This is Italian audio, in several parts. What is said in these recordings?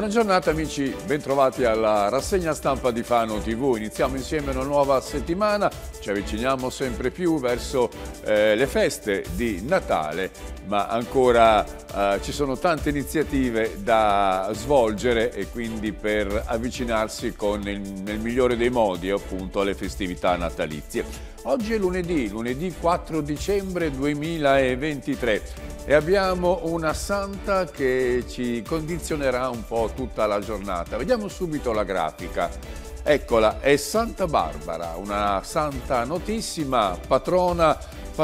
Buona giornata amici, bentrovati alla rassegna stampa di Fano TV. Iniziamo insieme una nuova settimana, ci avviciniamo sempre più verso eh, le feste di Natale, ma ancora eh, ci sono tante iniziative da svolgere e quindi per avvicinarsi con il, nel migliore dei modi appunto alle festività natalizie. Oggi è lunedì, lunedì 4 dicembre 2023 e abbiamo una santa che ci condizionerà un po' tutta la giornata. Vediamo subito la grafica. Eccola, è Santa Barbara, una santa notissima, patrona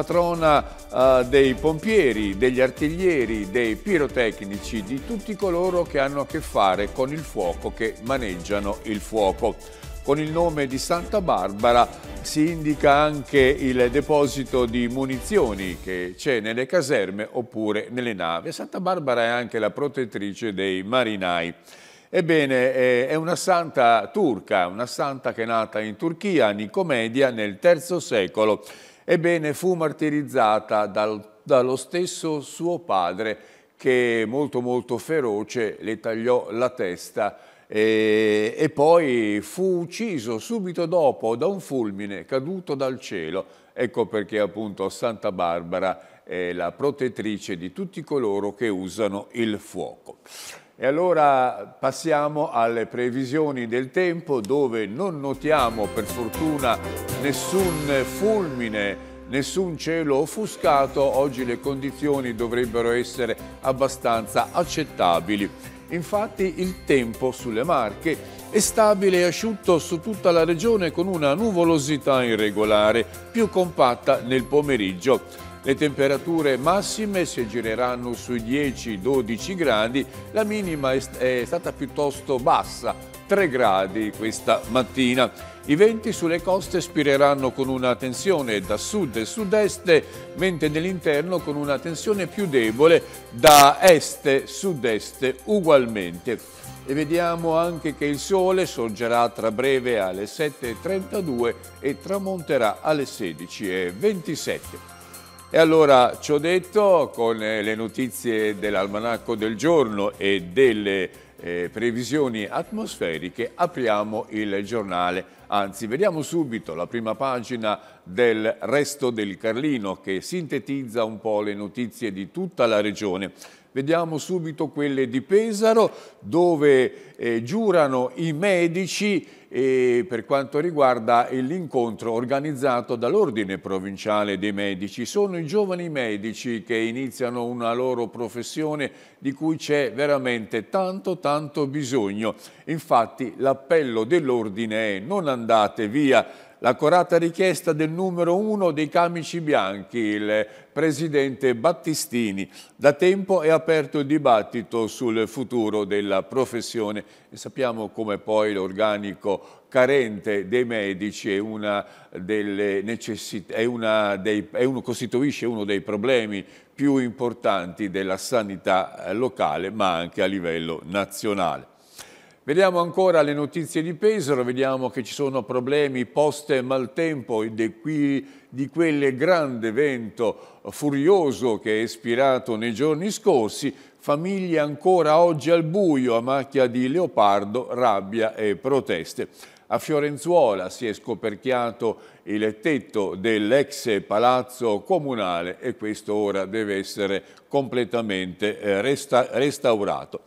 patrona eh, dei pompieri, degli artiglieri, dei pirotecnici, di tutti coloro che hanno a che fare con il fuoco, che maneggiano il fuoco. Con il nome di Santa Barbara si indica anche il deposito di munizioni che c'è nelle caserme oppure nelle navi. Santa Barbara è anche la protettrice dei marinai. Ebbene, eh, è una santa turca, una santa che è nata in Turchia, Nicomedia, nel III secolo Ebbene, fu martirizzata dal, dallo stesso suo padre che molto molto feroce le tagliò la testa e, e, poi fu ucciso subito dopo da un fulmine caduto dal cielo. Ecco perché appunto Santa Barbara è la protettrice di tutti coloro che usano il fuoco. E allora passiamo alle previsioni del tempo dove non notiamo per fortuna nessun fulmine nessun cielo offuscato, oggi le condizioni dovrebbero essere abbastanza accettabili. Infatti il tempo sulle Marche è stabile e asciutto su tutta la regione con una nuvolosità irregolare, più compatta nel pomeriggio. Le temperature massime si aggireranno sui 10-12 gradi, la minima è stata piuttosto bassa, 3 gradi questa mattina. I venti sulle coste spireranno con una tensione da sud e sud-est, mentre nell'interno con una tensione più debole da est e sud-est ugualmente. E vediamo anche che il sole sorgerà tra breve alle 7.32 e tramonterà alle 16.27. E allora ci ho detto con eh, le notizie dell'almanacco del giorno e delle eh, previsioni atmosferiche apriamo il giornale. Anzi, vediamo subito la prima pagina del Resto del Carlino che sintetizza un po' le notizie di tutta la regione. Vediamo subito quelle di Pesaro dove eh, giurano i medici eh, per quanto riguarda l'incontro organizzato dall'Ordine Provinciale dei Medici. Sono i giovani medici che iniziano una loro professione di cui c'è veramente tanto tanto bisogno. Infatti l'appello dell'Ordine è non andate via l'accorata richiesta del numero uno dei camici bianchi, il presidente Battistini. Da tempo è aperto il dibattito sul futuro della professione e sappiamo come poi l'organico carente dei medici è una delle è una dei, è uno, costituisce uno dei problemi più importanti della sanità eh, locale ma anche a livello nazionale. Vediamo ancora le notizie di Pesaro, vediamo che ci sono problemi post maltempo di, di quel grande vento furioso che è ispirato nei giorni scorsi, famiglie ancora oggi al buio a macchia di leopardo, rabbia e proteste. A Fiorenzuola si è scoperchiato il tetto dell'ex palazzo comunale e questo ora deve essere completamente eh, resta restaurato.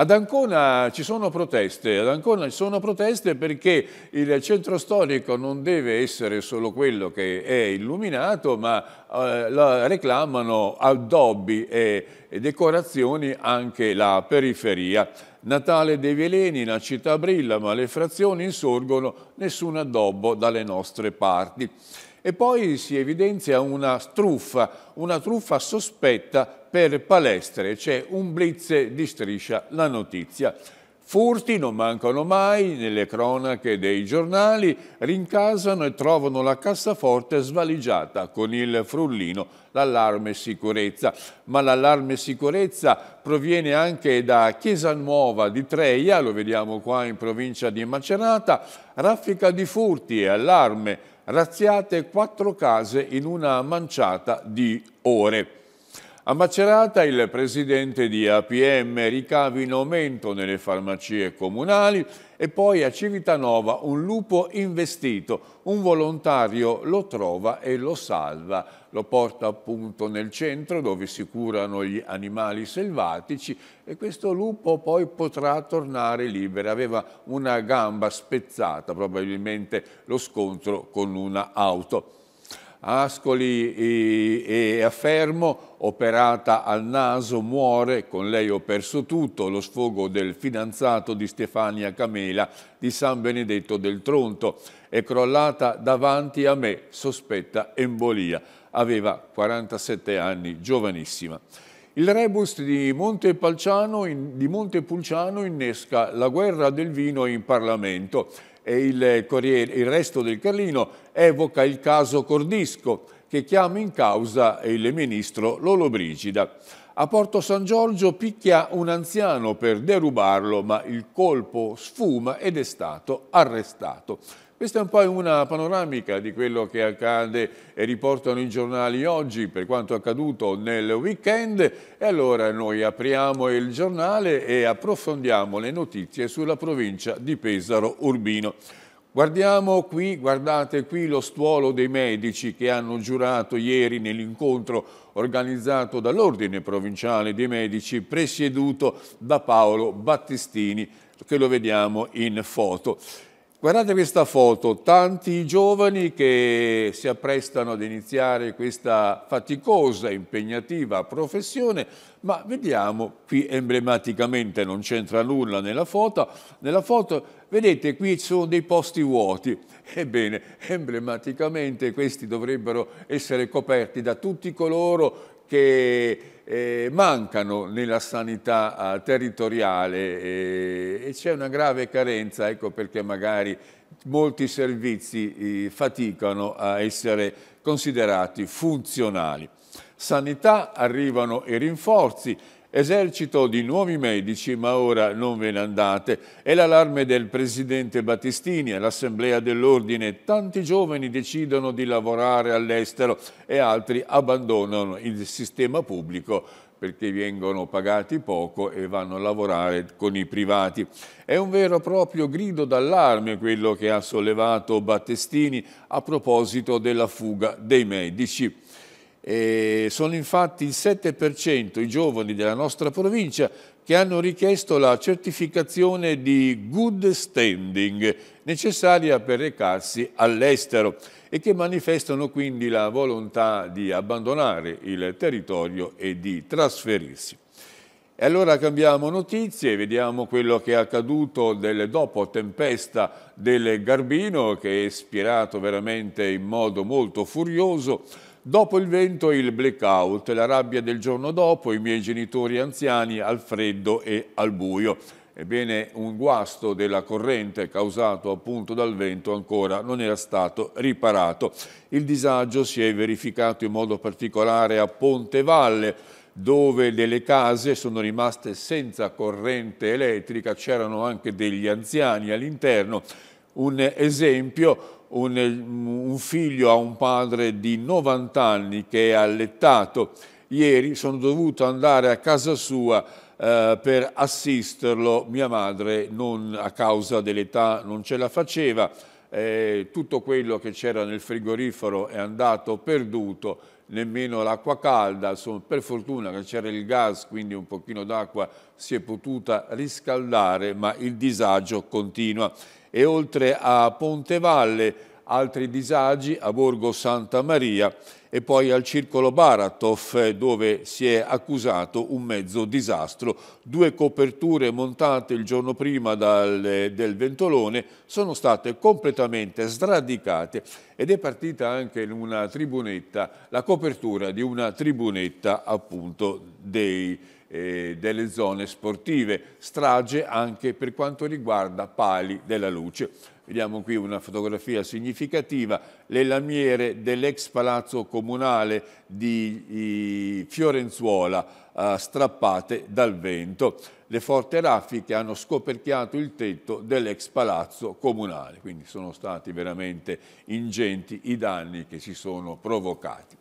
Ad Ancona ci sono proteste, ad Ancona ci sono proteste perché il centro storico non deve essere solo quello che è illuminato, ma eh, la reclamano addobbi e, e decorazioni anche la periferia. Natale dei Veleni, la città brilla, ma le frazioni insorgono, nessun addobbo dalle nostre parti. E poi si evidenzia una truffa, una truffa sospetta per palestre, c'è un blitz di striscia la notizia. Furti non mancano mai nelle cronache dei giornali, rincasano e trovano la cassaforte svaligiata con il frullino, l'allarme sicurezza. Ma l'allarme sicurezza proviene anche da Chiesa Nuova di Treia, lo vediamo qua in provincia di Macerata, raffica di furti e allarme razziate quattro case in una manciata di ore. A Macerata il presidente di APM ricavi in aumento nelle farmacie comunali e poi a Civitanova un lupo investito, un volontario lo trova e lo salva lo porta appunto nel centro dove si curano gli animali selvatici e questo lupo poi potrà tornare libero. Aveva una gamba spezzata, probabilmente lo scontro con una auto. Ascoli e a Fermo, operata al naso, muore, con lei ho perso tutto, lo sfogo del fidanzato di Stefania Camela di San Benedetto del Tronto, è crollata davanti a me, sospetta embolia, aveva 47 anni, giovanissima. Il rebus di Montepulciano innesca la guerra del vino in Parlamento e il, eh, Corriere, il resto del Carlino evoca il caso Cordisco che chiama in causa il ministro Lollobrigida. A Porto San Giorgio picchia un anziano per derubarlo, ma il colpo sfuma ed è stato arrestato. Questa è un po' una panoramica di quello che accade e riportano i giornali oggi per quanto accaduto nel weekend e allora noi apriamo il giornale e approfondiamo le notizie sulla provincia di Pesaro Urbino. Guardiamo qui, guardate qui lo stuolo dei medici che hanno giurato ieri nell'incontro organizzato dall'Ordine Provinciale dei Medici presieduto da Paolo Battistini che lo vediamo in foto. Guardate questa foto, tanti giovani che si apprestano ad iniziare questa faticosa, impegnativa professione, ma vediamo qui emblematicamente, non c'entra nulla nella foto, nella foto vedete qui ci sono dei posti vuoti, ebbene emblematicamente questi dovrebbero essere coperti da tutti coloro che eh, mancano nella sanità eh, territoriale eh, e c'è una grave carenza, ecco perché magari molti servizi faticano a essere considerati funzionali. Sanità arrivano i rinforzi Esercito di nuovi medici, ma ora non ve ne andate. È l'allarme del presidente Battistini all'Assemblea dell'Ordine. Tanti giovani decidono di lavorare all'estero e altri abbandonano il sistema pubblico perché vengono pagati poco e vanno a lavorare con i privati. È un vero e proprio grido d'allarme quello che ha sollevato Battistini a proposito della fuga dei medici. E sono infatti il 7% i giovani della nostra provincia che hanno richiesto la certificazione di good standing necessaria per recarsi all'estero e che manifestano quindi la volontà di abbandonare il territorio e di trasferirsi. E allora cambiamo notizie, vediamo quello che è accaduto del dopo tempesta del Garbino che è spirato veramente in modo molto furioso Dopo il vento il blackout, la rabbia del giorno dopo, i miei genitori anziani al freddo e al buio. Ebbene, un guasto della corrente causato appunto dal vento ancora non era stato riparato. Il disagio si è verificato in modo particolare a Ponte Valle, dove delle case sono rimaste senza corrente elettrica, c'erano anche degli anziani all'interno un esempio, un, un, figlio ha un padre di 90 anni che è allettato. Ieri sono dovuto andare a casa sua eh, per assisterlo. Mia madre, non, a causa dell'età, non ce la faceva. Eh, tutto quello che c'era nel frigorifero è andato perduto nemmeno l'acqua calda, insomma per fortuna che c'era il gas, quindi un pochino d'acqua si è potuta riscaldare, ma il disagio continua. E oltre a Ponte Valle, altri disagi a Borgo Santa Maria e poi al circolo Baratov dove si è accusato un mezzo disastro. Due coperture montate il giorno prima dal, del Ventolone sono state completamente sradicate ed è partita anche in una tribunetta, la copertura di una tribunetta appunto dei, eh, delle zone sportive, strage anche per quanto riguarda pali della luce. Vediamo qui una fotografia significativa, le lamiere dell'ex palazzo comunale di Fiorenzuola eh, strappate dal vento. Le forte raffiche hanno scoperchiato il tetto dell'ex palazzo comunale, quindi sono stati veramente ingenti i danni che si sono provocati.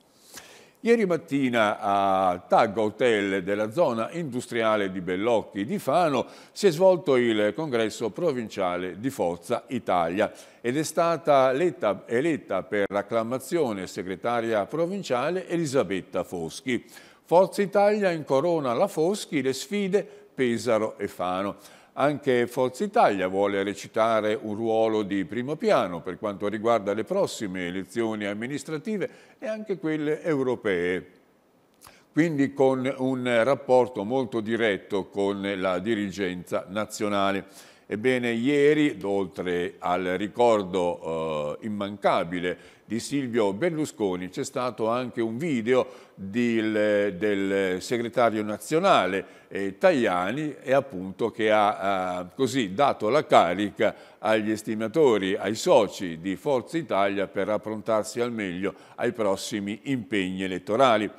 Ieri mattina a Tag Hotel della zona industriale di Bellocchi di Fano si è svolto il congresso provinciale di Forza Italia ed è stata eletta, eletta per acclamazione segretaria provinciale Elisabetta Foschi. Forza Italia incorona la Foschi le sfide Pesaro e Fano. Anche Forza Italia vuole recitare un ruolo di primo piano per quanto riguarda le prossime elezioni amministrative e anche quelle europee quindi con un rapporto molto diretto con la dirigenza nazionale. Ebbene, ieri, oltre al ricordo eh, immancabile di Silvio Berlusconi, c'è stato anche un video di, del segretario nazionale eh, Tajani e appunto che ha eh, così dato la carica agli estimatori, ai soci di Forza Italia per approntarsi al meglio ai prossimi impegni elettorali.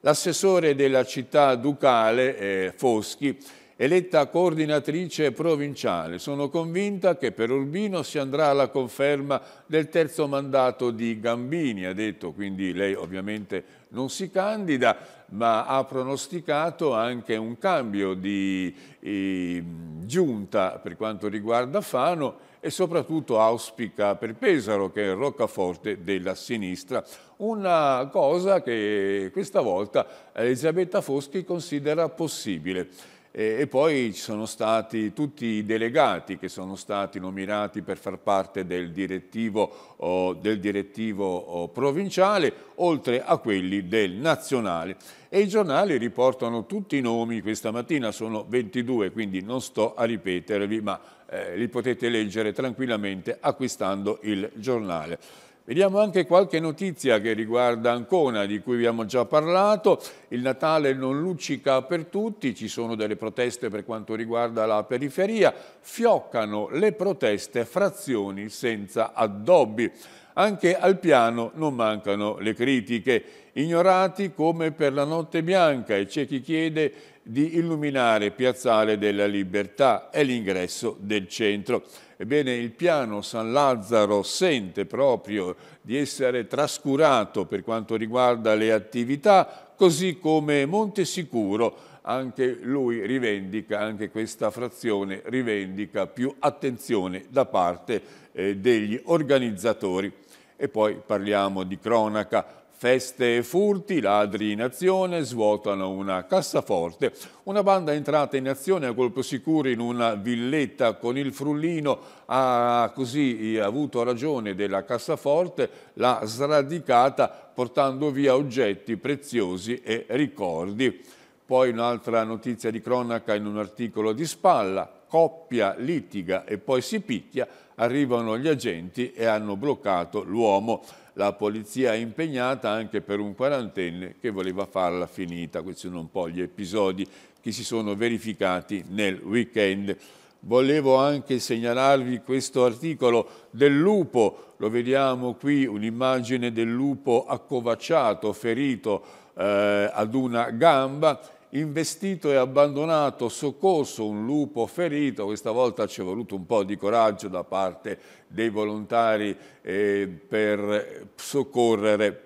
L'assessore della città ducale, eh, Foschi, eletta coordinatrice provinciale. Sono convinta che per Urbino si andrà alla conferma del terzo mandato di Gambini, ha detto, quindi lei ovviamente non si candida, ma ha pronosticato anche un cambio di eh, giunta per quanto riguarda Fano e soprattutto auspica per Pesaro, che è il roccaforte della sinistra. Una cosa che questa volta Elisabetta Foschi considera possibile. E, poi ci sono stati tutti i delegati che sono stati nominati per far parte del direttivo, del direttivo provinciale, oltre a quelli del nazionale. E i giornali riportano tutti i nomi, questa mattina sono 22, quindi non sto a ripetervi, ma eh, li potete leggere tranquillamente acquistando il giornale. Vediamo anche qualche notizia che riguarda Ancona, di cui abbiamo già parlato. Il Natale non luccica per tutti, ci sono delle proteste per quanto riguarda la periferia. Fioccano le proteste frazioni senza addobbi. Anche al piano non mancano le critiche, ignorati come per la notte bianca e c'è chi chiede di illuminare Piazzale della Libertà e l'ingresso del centro. Ebbene, il piano San Lazzaro sente proprio di essere trascurato per quanto riguarda le attività, così come Montesicuro, anche lui rivendica, anche questa frazione rivendica più attenzione da parte eh, degli organizzatori. E poi parliamo di cronaca, Feste e furti, ladri in azione, svuotano una cassaforte. Una banda entrata in azione a colpo sicuro in una villetta con il frullino, ha così eh, avuto ragione della cassaforte, l'ha sradicata portando via oggetti preziosi e ricordi. Poi un'altra notizia di cronaca in un articolo di spalla, coppia litiga e poi si picchia, arrivano gli agenti e hanno bloccato l'uomo la polizia è impegnata anche per un quarantenne che voleva farla finita. Questi sono un po' gli episodi che si sono verificati nel weekend. Volevo anche segnalarvi questo articolo del lupo, lo vediamo qui, un'immagine del lupo accovacciato, ferito eh, ad una gamba investito e abbandonato, soccorso un lupo ferito, questa volta ci è voluto un po' di coraggio da parte dei volontari eh, per soccorrere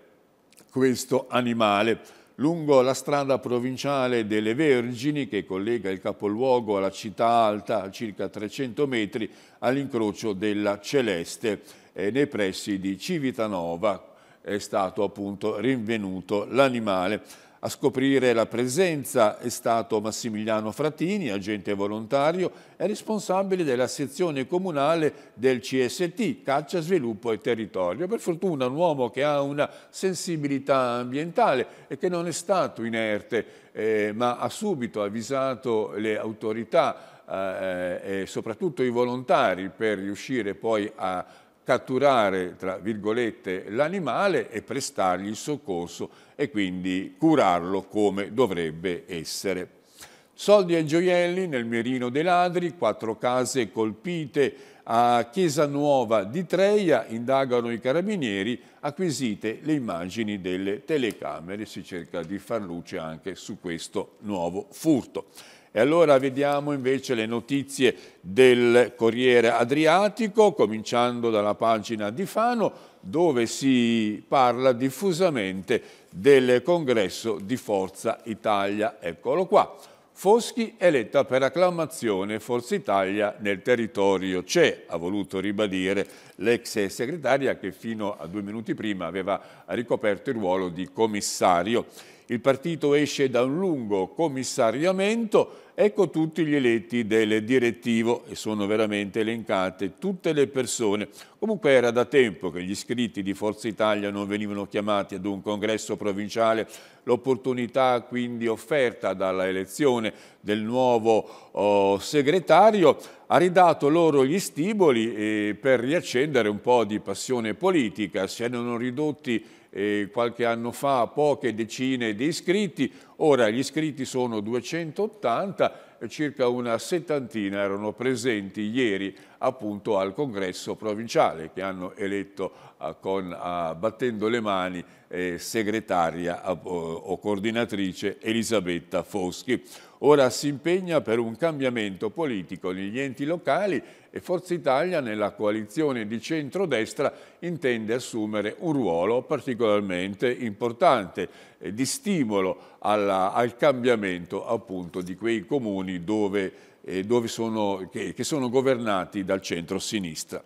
questo animale. Lungo la strada provinciale delle Vergini, che collega il capoluogo alla città alta a circa 300 metri, all'incrocio della Celeste, eh, nei pressi di Civitanova, è stato appunto rinvenuto l'animale. A scoprire la presenza è stato Massimiliano Fratini, agente volontario e responsabile della sezione comunale del CST, Caccia, Sviluppo e Territorio. Per fortuna un uomo che ha una sensibilità ambientale e che non è stato inerte, eh, ma ha subito avvisato le autorità eh, eh e soprattutto i volontari per riuscire poi a catturare, tra virgolette, l'animale e prestargli il soccorso e quindi curarlo come dovrebbe essere. Soldi e gioielli nel mirino dei ladri, quattro case colpite a Chiesa Nuova di Treia, indagano i carabinieri, acquisite le immagini delle telecamere, si cerca di far luce anche su questo nuovo furto. E allora vediamo invece le notizie del Corriere Adriatico, cominciando dalla pagina di Fano, dove si parla diffusamente del congresso di Forza Italia. Eccolo qua. Foschi eletta per acclamazione Forza Italia nel territorio c'è, ha voluto ribadire l'ex segretaria che fino a due minuti prima aveva ricoperto il ruolo di commissario il partito esce da un lungo commissariamento, ecco tutti gli eletti del direttivo e sono veramente elencate tutte le persone. Comunque era da tempo che gli iscritti di Forza Italia non venivano chiamati ad un congresso provinciale, l'opportunità quindi offerta dalla elezione del nuovo oh, segretario ha ridato loro gli stimoli eh, per riaccendere un po' di passione politica, si erano ridotti eh, qualche anno fa poche decine di iscritti, ora gli iscritti sono 280, circa una settantina erano presenti ieri appunto al congresso provinciale che hanno eletto eh, con, eh, battendo le mani eh, segretaria eh, o coordinatrice Elisabetta Foschi. Ora si impegna per un cambiamento politico negli enti locali e Forza Italia nella coalizione di centrodestra intende assumere un ruolo particolarmente importante eh, di stimolo alla, al cambiamento appunto di quei comuni dove eh, sono, che, che sono governati dal centro-sinistra.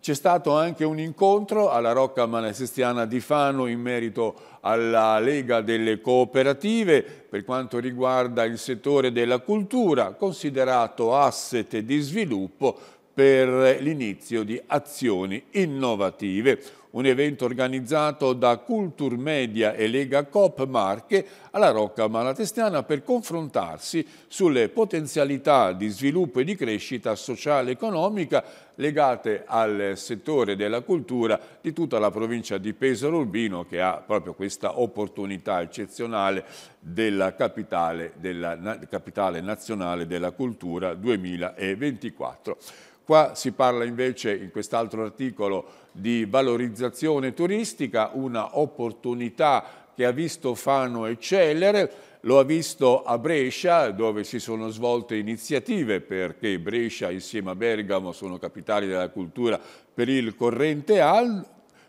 C'è stato anche un incontro alla Rocca Manifestiana di Fano in merito alla Lega delle Cooperative per quanto riguarda il settore della cultura, considerato asset di sviluppo per l'inizio di azioni innovative un evento organizzato da Cultur Media e Lega Cop Marche alla Rocca Malatestiana per confrontarsi sulle potenzialità di sviluppo e di crescita sociale e economica legate al settore della cultura di tutta la provincia di Pesaro Urbino che ha proprio questa opportunità eccezionale della capitale, della, capitale nazionale della cultura 2024. Qua si parla invece in quest'altro articolo di valorizzazione turistica, una opportunità che ha visto Fano eccellere, lo ha visto a Brescia dove si sono svolte iniziative perché Brescia insieme a Bergamo sono capitali della cultura per il corrente anno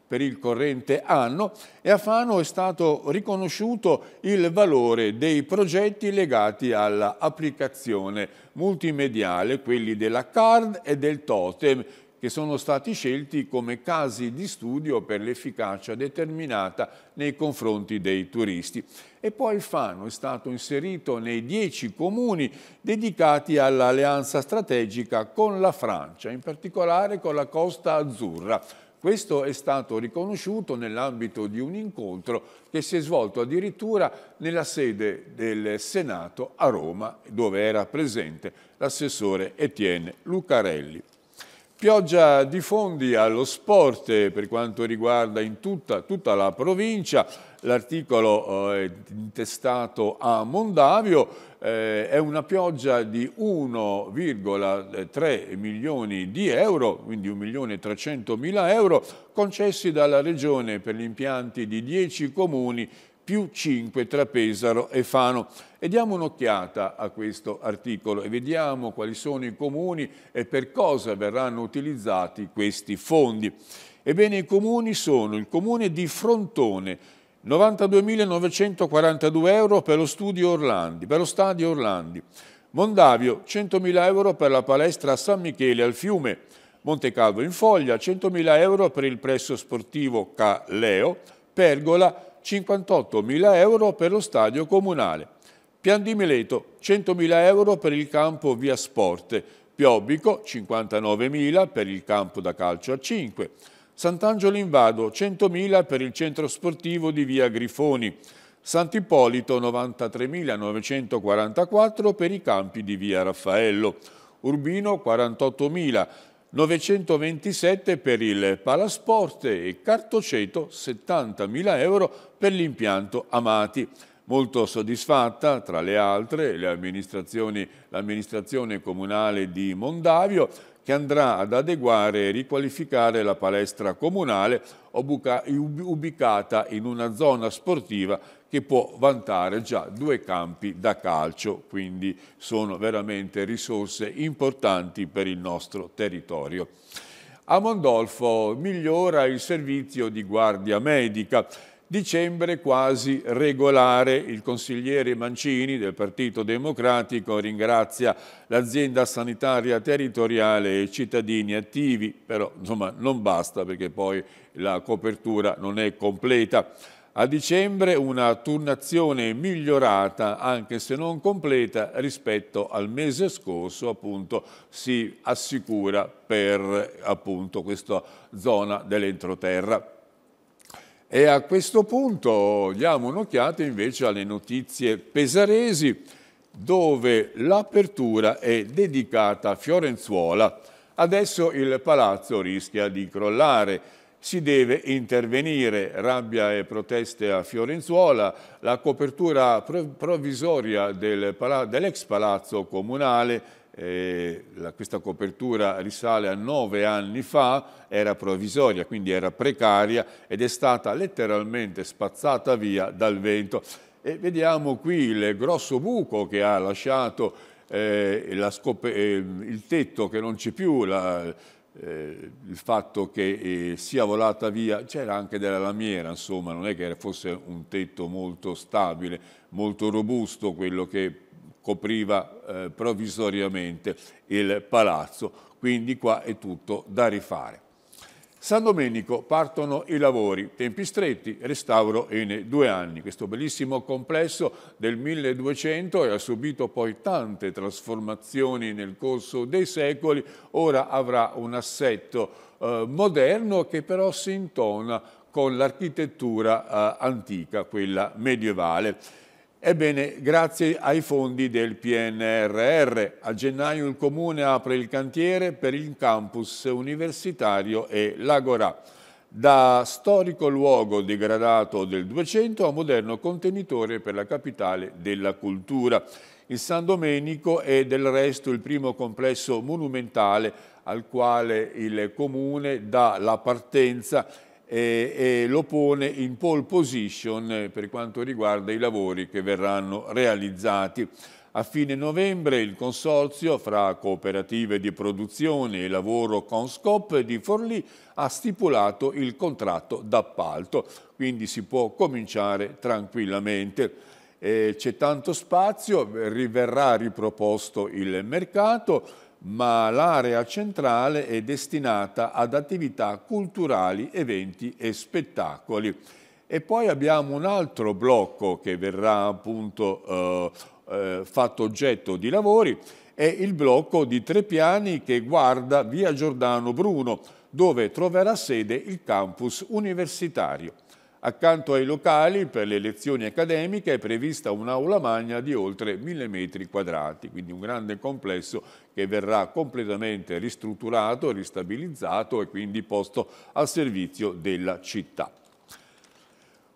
per il corrente anno e a Fano è stato riconosciuto il valore dei progetti legati all'applicazione multimediale, quelli della card e del totem che sono stati scelti come casi di studio per l'efficacia determinata nei confronti dei turisti. E poi il Fano è stato inserito nei dieci comuni dedicati all'alleanza strategica con la Francia, in particolare con la Costa Azzurra. Questo è stato riconosciuto nell'ambito di un incontro che si è svolto addirittura nella sede del Senato a Roma, dove era presente l'assessore Etienne Lucarelli. Pioggia di fondi allo sport per quanto riguarda in tutta, tutta la provincia, l'articolo eh, è intestato a Mondavio, eh, è una pioggia di 1,3 milioni di euro, quindi 1 milione 300 mila euro, concessi dalla Regione per gli impianti di 10 comuni più 5 tra Pesaro e Fano. E diamo un'occhiata a questo articolo e vediamo quali sono i comuni e per cosa verranno utilizzati questi fondi. Ebbene, i comuni sono il comune di Frontone, 92.942 euro per lo, studio Orlandi, per lo stadio Orlandi, Mondavio 100.000 euro per la palestra San Michele al Fiume, Monte Calvo in Foglia 100.000 euro per il presso sportivo Caleo, Pergola 58.000 euro per lo stadio comunale. Pian di Mileto, 100.000 euro per il campo via Sporte. Piobbico, 59.000 per il campo da calcio a 5. Sant'Angelo in Vado, 100.000 per il centro sportivo di via Grifoni. Sant'Ippolito, 93.944 per i campi di via Raffaello. Urbino, 48.000 927 per il Palasport e Cartoceto 70.000 euro per l'impianto Amati. Molto soddisfatta, tra le altre, l'amministrazione comunale di Mondavio che andrà ad adeguare e riqualificare la palestra comunale ubicata in una zona sportiva che può vantare già due campi da calcio, quindi sono veramente risorse importanti per il nostro territorio. A Mondolfo migliora il servizio di guardia medica. Dicembre quasi regolare, il consigliere Mancini del Partito Democratico ringrazia l'azienda sanitaria territoriale e i cittadini attivi, però insomma non basta perché poi la copertura non è completa. A dicembre una turnazione migliorata, anche se non completa, rispetto al mese scorso appunto si assicura per appunto questa zona dell'entroterra. E a questo punto diamo un'occhiata invece alle notizie pesaresi dove l'apertura è dedicata a Fiorenzuola. Adesso il palazzo rischia di crollare si deve intervenire, rabbia e proteste a Fiorenzuola, la copertura provvisoria dell'ex palazzo comunale eh, la, questa copertura risale a nove anni fa, era provvisoria, quindi era precaria ed è stata letteralmente spazzata via dal vento. E vediamo qui il grosso buco che ha lasciato eh, eh, il tetto che non c'è più, la, eh, il fatto che eh, sia volata via, c'era anche della lamiera, insomma, non è che fosse un tetto molto stabile, molto robusto quello che copriva eh, provvisoriamente il palazzo, quindi qua è tutto da rifare. San Domenico partono i lavori, tempi stretti, restauro in due anni. Questo bellissimo complesso del 1200 e ha subito poi tante trasformazioni nel corso dei secoli, ora avrà un assetto eh, moderno che però si intona con l'architettura eh, antica, quella medievale. Ebbene, grazie ai fondi del PNRR, a gennaio il Comune apre il cantiere per il campus universitario e l'Agora, da storico luogo degradato del 200 a moderno contenitore per la capitale della cultura. Il San Domenico è del resto il primo complesso monumentale al quale il Comune dà la partenza e, e lo pone in pole position eh, per quanto riguarda i lavori che verranno realizzati. A fine novembre il consorzio fra cooperative di produzione e lavoro con Scop di Forlì ha stipulato il contratto d'appalto, quindi si può cominciare tranquillamente. Eh, C'è tanto spazio, verrà riproposto il mercato, ma l'area centrale è destinata ad attività culturali, eventi e spettacoli. E poi abbiamo un altro blocco che verrà appunto eh, eh, fatto oggetto di lavori, è il blocco di tre piani che guarda via Giordano Bruno, dove troverà sede il campus universitario. Accanto ai locali per le lezioni accademiche è prevista un'aula magna di oltre 1000 metri quadrati, quindi un grande complesso che verrà completamente ristrutturato, ristabilizzato e quindi posto al servizio della città.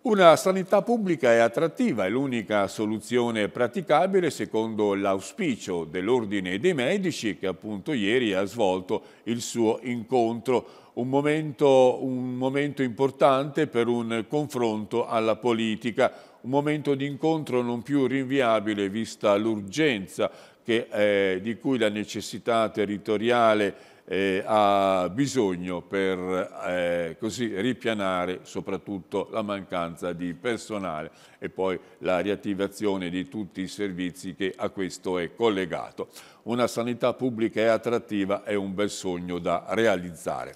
Una sanità pubblica è attrattiva, è l'unica soluzione praticabile secondo l'auspicio dell'Ordine dei Medici che appunto ieri ha svolto il suo incontro un momento, un momento, importante per un confronto alla politica, un momento di incontro non più rinviabile vista l'urgenza eh, di cui la necessità territoriale eh, ha bisogno per eh, così ripianare soprattutto la mancanza di personale e poi la riattivazione di tutti i servizi che a questo è collegato. Una sanità pubblica e attrattiva è un bel sogno da realizzare.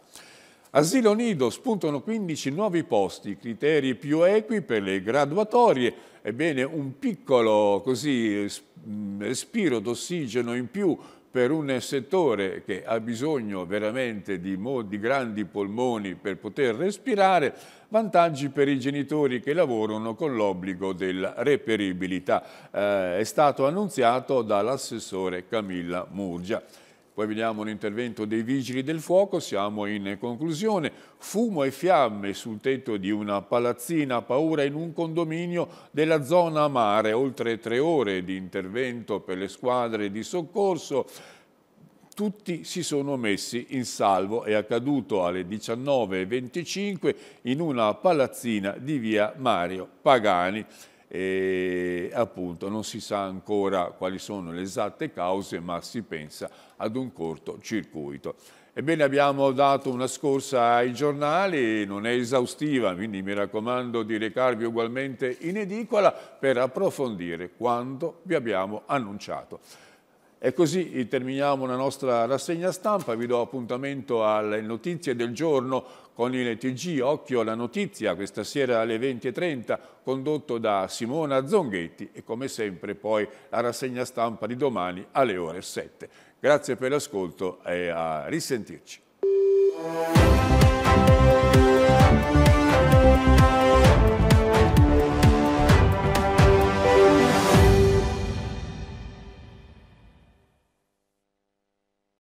Asilo nido spuntano 15 nuovi posti, criteri più equi per le graduatorie, ebbene un piccolo così, mm, respiro d'ossigeno in più per un settore che ha bisogno veramente di, di, grandi polmoni per poter respirare, vantaggi per i genitori che lavorano con l'obbligo della reperibilità. Eh, è stato annunziato dall'assessore Camilla Murgia. Poi vediamo l'intervento dei vigili del fuoco, siamo in conclusione. Fumo e fiamme sul tetto di una palazzina, paura in un condominio della zona mare. Oltre tre ore di intervento per le squadre di soccorso tutti si sono messi in salvo. È accaduto alle 19.25 in una palazzina di via Mario Pagani e appunto non si sa ancora quali sono le esatte cause, ma si pensa ad un cortocircuito. Ebbene abbiamo dato una scorsa ai giornali, non è esaustiva, quindi mi raccomando di recarvi ugualmente in edicola per approfondire quanto vi abbiamo annunciato. E così terminiamo la nostra rassegna stampa, vi do appuntamento alle notizie del giorno con il TG Occhio alla Notizia questa sera alle 20.30 condotto da Simona Zonghetti e come sempre poi la rassegna stampa di domani alle ore 7. Grazie per l'ascolto e a risentirci.